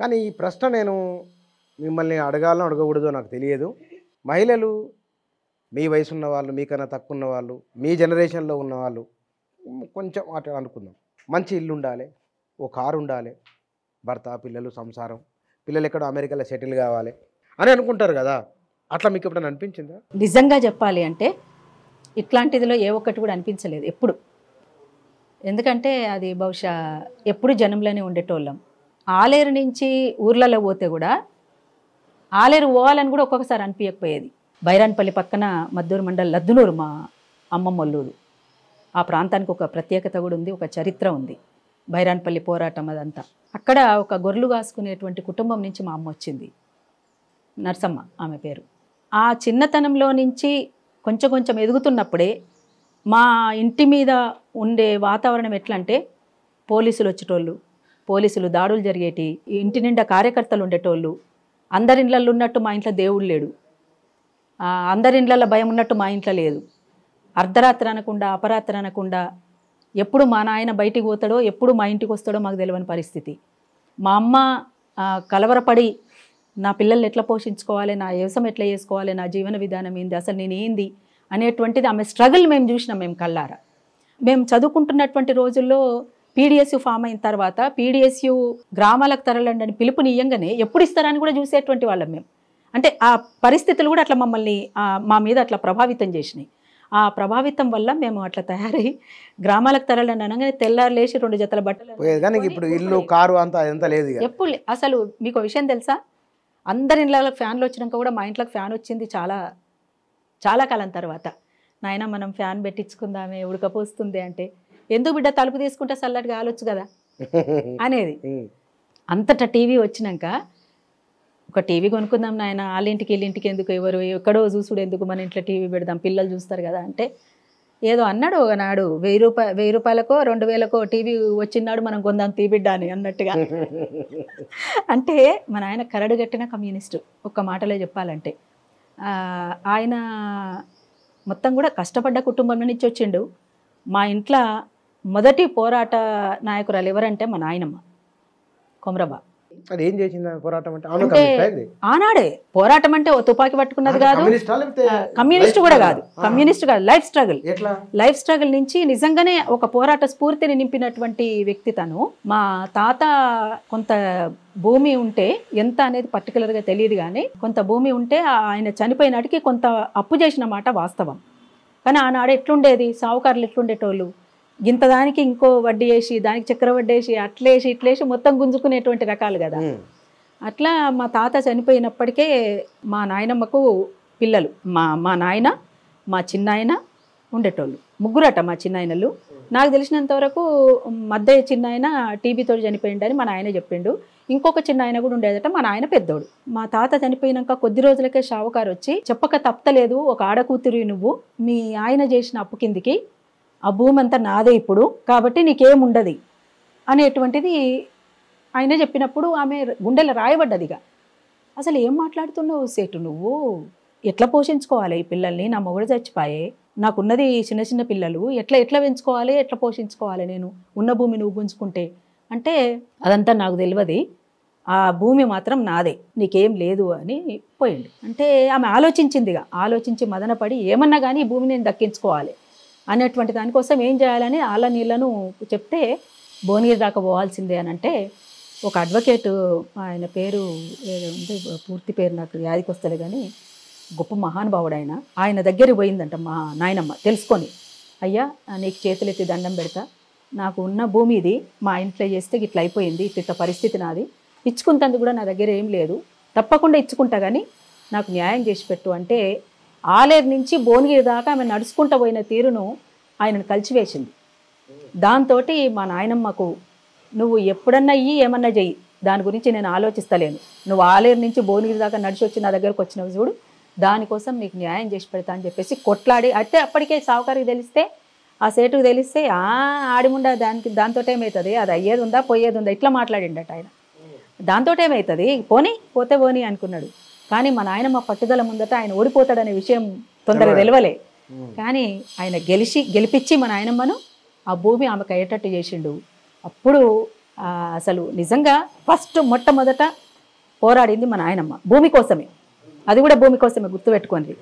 కానీ ఈ ప్రశ్న నేను మిమ్మల్ని అడగాలో అడగకూడదో నాకు తెలియదు మహిళలు మీ వయసు ఉన్న వాళ్ళు మీకన్నా తక్కువ ఉన్నవాళ్ళు మీ జనరేషన్లో ఉన్నవాళ్ళు కొంచెం అటు అనుకుందాం మంచి ఇల్లు ఉండాలి ఓ కారు ఉండాలి భర్త పిల్లలు సంసారం పిల్లలు ఎక్కడో అమెరికాలో సెటిల్ కావాలి అని అనుకుంటారు కదా అట్లా మీకు ఎప్పుడైనా అనిపించిందా నిజంగా చెప్పాలి అంటే ఇట్లాంటిదిలో ఏ ఒక్కటి కూడా అనిపించలేదు ఎప్పుడు ఎందుకంటే అది బహుశా ఎప్పుడు జనంలోనే ఉండేటోళ్ళం ఆలేరు నుంచి ఊర్లలో పోతే కూడా ఆలేరు పోవాలని కూడా ఒక్కొక్కసారి అనిపించకపోయేది బైరాన్పల్లి పక్కన మద్దూరు మండలి లద్దునూరు మా అమ్మమ్మల్లూరు ఆ ప్రాంతానికి ఒక ప్రత్యేకత కూడా ఉంది ఒక చరిత్ర ఉంది బైరాన్పల్లి పోరాటం అదంతా అక్కడ ఒక గొర్రెలు కాసుకునేటువంటి కుటుంబం నుంచి మా అమ్మ వచ్చింది నర్సమ్మ ఆమె పేరు ఆ చిన్నతనంలో నుంచి కొంచెం కొంచెం ఎదుగుతున్నప్పుడే మా ఇంటి మీద ఉండే వాతావరణం ఎట్లంటే పోలీసులు వచ్చేటోళ్ళు పోలీసులు దాడులు జరిగేటి ఇంటి నిండా కార్యకర్తలు ఉండేటోళ్ళు అందరి ఉన్నట్టు మా ఇంట్లో దేవుడు లేడు అందరి భయం ఉన్నట్టు మా ఇంట్లో లేదు అర్ధరాత్రి అనకుండా అపరాత్రి అనకుండా ఎప్పుడు మా నాయన బయటికి పోతాడో ఎప్పుడు మా ఇంటికి వస్తాడో మాకు తెలియని పరిస్థితి మా అమ్మ కలవరపడి నా పిల్లల్ని ఎట్లా పోషించుకోవాలి నా వ్యవసాయం ఎట్లా చేసుకోవాలి నా జీవన విధానం ఏంది అసలు నేను ఏంది అనేటువంటిది ఆమె స్ట్రగుల్ మేము చూసినాం మేము కళ్ళారా మేము చదువుకుంటున్నటువంటి రోజుల్లో పీడిఎస్యు ఫామ్ అయిన తర్వాత పీడిఎస్యు గ్రామాలకు తరలండి అని పిలుపునియంగానే ఎప్పుడు ఇస్తారని కూడా చూసేటువంటి వాళ్ళం మేము అంటే ఆ పరిస్థితులు కూడా అట్లా మమ్మల్ని మా మీద అట్లా ప్రభావితం చేసినాయి ఆ ప్రభావితం వల్ల మేము అట్లా తయారై గ్రామాలకు తరలండి అనగానే తెల్లారు లేచి రెండు జతల బట్టలు ఇప్పుడు ఇల్లు కారు అంతా లేదు ఎప్పుడు అసలు మీకు విషయం తెలుసా అందరి ఇళ్ళ ఫ్యాన్లు వచ్చినాక కూడా మా ఇంట్లోకి ఫ్యాన్ వచ్చింది చాలా చాలా కాలం తర్వాత నాయన మనం ఫ్యాన్ పెట్టించుకుందామే ఉడకపోస్తుంది అంటే ఎందుకు బిడ్డ తలుపు తీసుకుంటే చల్లటి ఆలోచు కదా అనేది అంతటా టీవీ వచ్చినాక ఒక టీవీ కొనుక్కుందాం నాయన వాళ్ళ ఇంటికి వీళ్ళింటికి ఎందుకు ఎవరు ఎక్కడో చూసుడు ఎందుకు మన ఇంట్లో టీవీ పెడదాం పిల్లలు చూస్తారు కదా అంటే ఏదో అన్నాడు ఒకనాడు వెయ్యి రూపాయ వెయ్యి రూపాయలకో రెండు వేలకో టీవీ వచ్చినాడు మనం కొందాం తీబిడ్డా అని అన్నట్టుగా అంటే మన ఆయన కరడుగట్టిన కమ్యూనిస్టు ఒక్క మాటలో చెప్పాలంటే ఆయన మొత్తం కూడా కష్టపడ్డ కుటుంబం నుంచి వచ్చిండు మా ఇంట్లో మొదటి పోరాట నాయకురాలు ఎవరంటే మా నాయనమ్మ కొమరబా అది ఏం చేసింది పోరాటం అంటే అంటే ఆనాడే పోరాటం అంటే తుపాకి పట్టుకున్నది కాదు కమ్యూనిస్ట్ కూడా కాదు కమ్యూనిస్ట్ కాదు లైఫ్ స్ట్రగుల్ లైఫ్ స్ట్రగుల్ నుంచి నిజంగానే ఒక పోరాట స్ఫూర్తిని నింపినటువంటి వ్యక్తి తను మా తాత కొంత భూమి ఉంటే ఎంత అనేది పర్టికులర్గా తెలియదు కానీ కొంత భూమి ఉంటే ఆయన చనిపోయినాటికి కొంత అప్పు చేసిన మాట వాస్తవం కానీ ఆనాడు ఎట్లుండేది సావుకారులు ఎట్లుండేటోళ్ళు ఇంత దానికి ఇంకో వడ్డీ వేసి దానికి చక్కెర వడ్డీ వేసి అట్లేసి ఇట్లేసి మొత్తం గుంజుకునేటువంటి రకాలు కదా అట్లా మా తాత చనిపోయినప్పటికే మా నాయనమ్మకు పిల్లలు మా మా నాయన మా చిన్నాయన ఉండేటోళ్ళు ముగ్గురట మా చిన్నాయనలు నాకు తెలిసినంత వరకు మధ్య చిన్నాయన టీబీతో చనిపోయిండని మా నాయన చెప్పిండు ఇంకొక చిన్న ఆయన కూడా ఉండేదట మా నాయన పెద్దోడు మా తాత చనిపోయినాక కొద్ది రోజులకే షావుకారు వచ్చి చెప్పక తప్పలేదు ఒక ఆడకూతురి నువ్వు మీ ఆయన చేసిన అప్పు కిందికి ఆ భూమి అంతా నాదే ఇప్పుడు కాబట్టి నీకేముండదు అనేటువంటిది ఆయన చెప్పినప్పుడు ఆమె గుండెలు రాయబడ్డదిగా అసలు ఏం మాట్లాడుతున్నావు సేటు నువ్వు ఎట్లా పోషించుకోవాలి ఈ పిల్లల్ని నా మొగుడు చచ్చిపోయే నాకున్నది చిన్న చిన్న పిల్లలు ఎట్లా ఎట్లా పెంచుకోవాలి ఎట్లా పోషించుకోవాలి నేను ఉన్న భూమిని ఊహించుకుంటే అంటే అదంతా నాకు తెలియదు ఆ భూమి మాత్రం నాదే నీకేం లేదు అని పోయింది అంటే ఆమె ఆలోచించిందిగా ఆలోచించి మదనపడి ఏమన్నా కానీ ఈ భూమిని నేను దక్కించుకోవాలి అనేటువంటి దానికోసం ఏం చేయాలని వాళ్ళ నీళ్ళను చెప్తే భువనగిరి దాకా పోవాల్సిందే అని అంటే ఒక అడ్వకేటు ఆయన పేరు ఏదంటే పూర్తి పేరు నాకు వ్యాధికి వస్తలే కానీ గొప్ప మహానుభావుడు ఆయన ఆయన దగ్గర పోయిందంట మా నాయనమ్మ తెలుసుకొని అయ్యా నీకు చేతులెత్తి దండం పెడతా నాకు ఉన్న భూమి ఇది మా ఇంట్లో చేస్తే ఇట్లా అయిపోయింది ఇట్ల పరిస్థితి నాది ఇచ్చుకుంటుంది కూడా నా దగ్గర ఏం లేదు తప్పకుండా ఇచ్చుకుంటా కానీ నాకు న్యాయం చేసి పెట్టు అంటే ఆలేరు నుంచి భువనగిరి దాకా ఆమె నడుచుకుంటూ పోయిన తీరును ఆయనను కలిసివేసింది దాంతో మా నాయనమ్మకు నువ్వు ఎప్పుడన్నా ఇయ్యి ఏమన్నా చెయ్యి దాని గురించి నేను ఆలోచిస్తలేను నువ్వు ఆలేరు నుంచి భువనగిరి దాకా నడిచి వచ్చి నా దగ్గరకు వచ్చినవి చూడు దానికోసం నీకు న్యాయం చేసి పెడతా అని చెప్పేసి కొట్లాడి అయితే అప్పటికే సావుకారికి తెలిస్తే ఆ సేటుకు తెలిస్తే ఆడిముండా దానికి దాంతో ఏమవుతుంది అది అయ్యేది ఉందా పోయేది ఉందా ఇట్లా మాట్లాడిండట ఆయన దాంతో ఏమవుతుంది పోనీ పోతే పోనీ అనుకున్నాడు కానీ మా నాయనమ్మ పట్టుదల ముందట ఆయన ఓడిపోతాడనే విషయం తొందరగా తెలవలే కానీ ఆయన గెలిచి గెలిపించి మా నాయనమ్మను ఆ భూమి ఆమెకు అయ్యేటట్టు చేసిండు అప్పుడు అసలు నిజంగా ఫస్ట్ మొట్టమొదట పోరాడింది మా నాయనమ్మ భూమి కోసమే అది కూడా భూమి కోసమే గుర్తుపెట్టుకోండి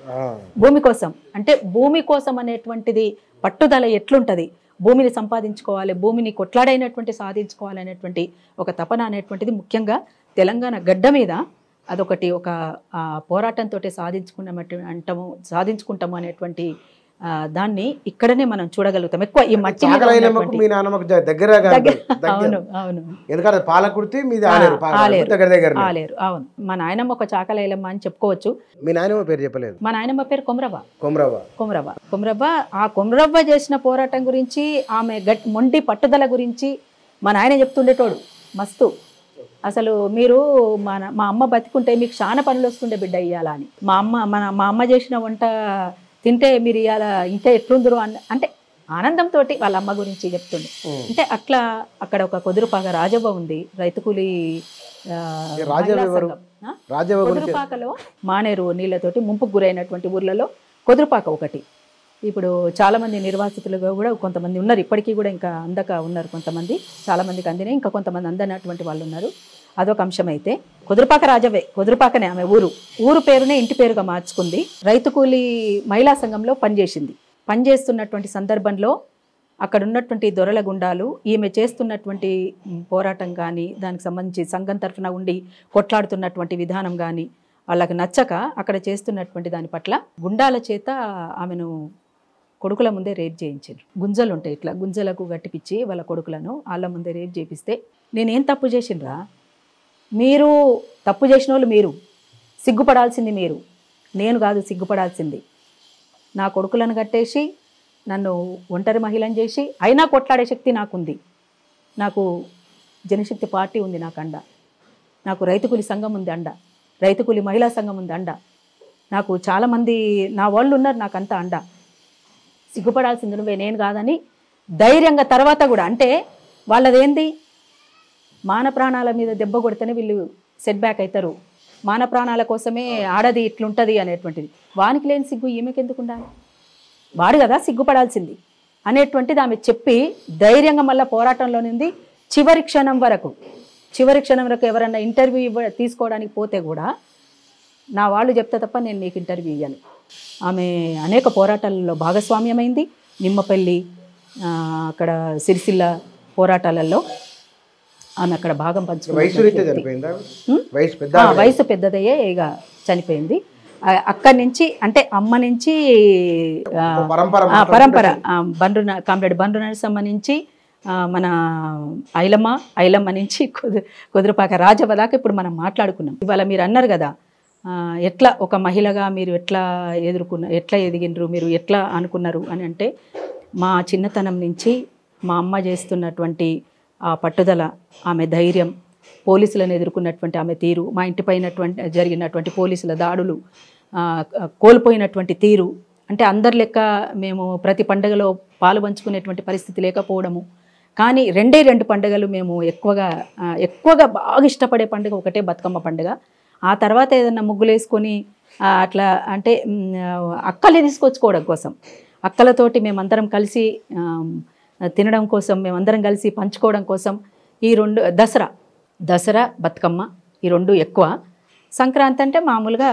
భూమి కోసం అంటే భూమి కోసం అనేటువంటిది పట్టుదల ఎట్లుంటుంది భూమిని సంపాదించుకోవాలి భూమిని కొట్లాడైనటువంటి అనేటువంటి ఒక తపన అనేటువంటిది ముఖ్యంగా తెలంగాణ గడ్డ మీద అదొకటి ఒక పోరాటంతో సాధించుకున్నామంటే అంటాము సాధించుకుంటాము అనేటువంటి దాన్ని ఇక్కడనే మనం చూడగలుగుతాం ఎక్కువ ఈ మట్టి దగ్గర అవును మీద అవును మా నాయనమ్మ ఒక చాకలైలమ్మ అని చెప్పుకోవచ్చు మీ నాయనమ్మ పేరు చెప్పలేదు మా నాయనమ్మ పేరు కొమరవ్వ కొమరవ్వ కొమరవ్వ కొమరవ్వ ఆ కొమరవ్వ చేసిన పోరాటం గురించి ఆమె మొండి పట్టుదల గురించి మా నాయన చెప్తుండేటోడు మస్తు అసలు మీరు మన మా అమ్మ బతికుంటే మీకు చాలా పనులు వస్తుండే బిడ్డ ఇవ్వాలా అని మా అమ్మ మన మా అమ్మ చేసిన వంట తింటే మీరు ఇవాళ ఇంకా ఎట్లుందరు అన్న అంటే ఆనందంతో వాళ్ళ అమ్మ గురించి చెప్తుండే అంటే అట్లా అక్కడ ఒక కొదురుపాక రాజవ్వ ఉంది రైతుకూలి కొదురుపాకలో మానేరు నీళ్ళతోటి ముంపుకు గురైనటువంటి ఊర్లలో కొదురుపాక ఒకటి ఇప్పుడు చాలామంది నిర్వాసితులుగా కూడా కొంతమంది ఉన్నారు ఇప్పటికీ కూడా ఇంకా అందక ఉన్నారు కొంతమంది చాలామందికి అందినాయి ఇంకా కొంతమంది అందనటువంటి వాళ్ళు ఉన్నారు అదొక అంశం అయితే కుదురుపాక రాజవే కుదురుపాకనే ఆమె ఊరు ఊరు పేరునే ఇంటి పేరుగా మార్చుకుంది రైతు కూలి మహిళా సంఘంలో పనిచేసింది పనిచేస్తున్నటువంటి సందర్భంలో అక్కడ ఉన్నటువంటి దొరల గుండాలు ఈమె చేస్తున్నటువంటి పోరాటం కానీ దానికి సంబంధించి సంఘం తరఫున ఉండి కొట్లాడుతున్నటువంటి విధానం కానీ వాళ్ళకి నచ్చక అక్కడ చేస్తున్నటువంటి దాని పట్ల గుండాల చేత ఆమెను కొడుకుల ముందే రేప్ చేయించారు గుంజలు ఉంటాయి ఇట్లా గుంజలకు గట్టిపిచ్చి వాళ్ళ కొడుకులను వాళ్ళ ముందే రేప్ చేపిస్తే నేనేం తప్పు చేసినరా మీరు తప్పు చేసిన వాళ్ళు మీరు సిగ్గుపడాల్సింది మీరు నేను కాదు సిగ్గుపడాల్సింది నా కొడుకులను కట్టేసి నన్ను ఒంటరి మహిళను చేసి అయినా కొట్లాడే శక్తి నాకుంది నాకు జనశక్తి పార్టీ ఉంది నాకు అండ నాకు రైతుకులి సంఘం ఉంది అండ రైతుకులి మహిళా సంఘం ఉంది అండ నాకు చాలామంది నా వాళ్ళు ఉన్నారు నాకు అండా అండ సిగ్గుపడాల్సింది నువ్వే నేను కాదని ధైర్యంగా తర్వాత కూడా అంటే వాళ్ళదేంది మాన ప్రాణాల మీద దెబ్బ కొడితేనే వీళ్ళు సెట్ బ్యాక్ అవుతారు మాన ప్రాణాల కోసమే ఆడది ఇట్లుంటుంది అనేటువంటిది వానికి లేని సిగ్గు ఈమెకెందుకు ఉండాలి వాడు కదా సిగ్గుపడాల్సింది అనేటువంటిది ఆమె చెప్పి ధైర్యంగా మళ్ళీ పోరాటంలో నింది చివరి క్షణం వరకు చివరి క్షణం వరకు ఎవరైనా ఇంటర్వ్యూ ఇవ్వ తీసుకోవడానికి పోతే కూడా నా వాళ్ళు చెప్తే తప్ప నేను నీకు ఇంటర్వ్యూ ఇవ్వను ఆమె అనేక పోరాటాలలో భాగస్వామ్యమైంది నిమ్మపల్లి అక్కడ సిరిసిల్ల పోరాటాలలో ఆమె అక్కడ భాగం పంచుకుంది వయసు పెద్దదయ్యే ఇక చనిపోయింది అక్కడి నుంచి అంటే అమ్మ నుంచి పరంపర బండ్రు కామ్రేడ్ బండ్రు నరసమ్మ నుంచి మన ఐలమ్మ ఐలమ్మ నుంచి కుదురుపాక రాజవ దాకా ఇప్పుడు మనం మాట్లాడుకున్నాం ఇవాళ మీరు అన్నారు కదా ఎట్లా ఒక మహిళగా మీరు ఎట్లా ఎదుర్కొన్న ఎట్లా ఎదిగినరు మీరు ఎట్లా అనుకున్నారు అని అంటే మా చిన్నతనం నుంచి మా అమ్మ చేస్తున్నటువంటి ఆ పట్టుదల ఆమె ధైర్యం పోలీసులను ఎదుర్కొన్నటువంటి ఆమె తీరు మా ఇంటిపైనటువంటి జరిగినటువంటి పోలీసుల దాడులు కోల్పోయినటువంటి తీరు అంటే అందరి లెక్క మేము ప్రతి పండుగలో పాలు పంచుకునేటువంటి పరిస్థితి లేకపోవడము కానీ రెండే రెండు పండుగలు మేము ఎక్కువగా ఎక్కువగా బాగా ఇష్టపడే పండుగ ఒకటే బతుకమ్మ పండుగ ఆ తర్వాత ఏదన్నా ముగ్గులేసుకొని అట్లా అంటే అక్కలే తీసుకొచ్చుకోవడం కోసం అక్కలతోటి మేమందరం కలిసి తినడం కోసం మేమందరం కలిసి పంచుకోవడం కోసం ఈ రెండు దసరా దసరా బతుకమ్మ ఈ రెండు ఎక్కువ సంక్రాంతి అంటే మామూలుగా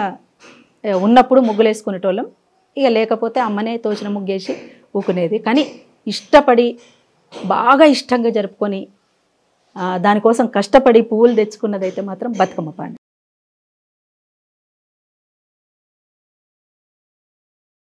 ఉన్నప్పుడు ముగ్గులేసుకునేటోళ్ళం ఇక లేకపోతే అమ్మనే తోచిన ముగ్గేసి ఊకునేది కానీ ఇష్టపడి బాగా ఇష్టంగా జరుపుకొని దానికోసం కష్టపడి పువ్వులు తెచ్చుకున్నదైతే మాత్రం బతుకమ్మ పండుగ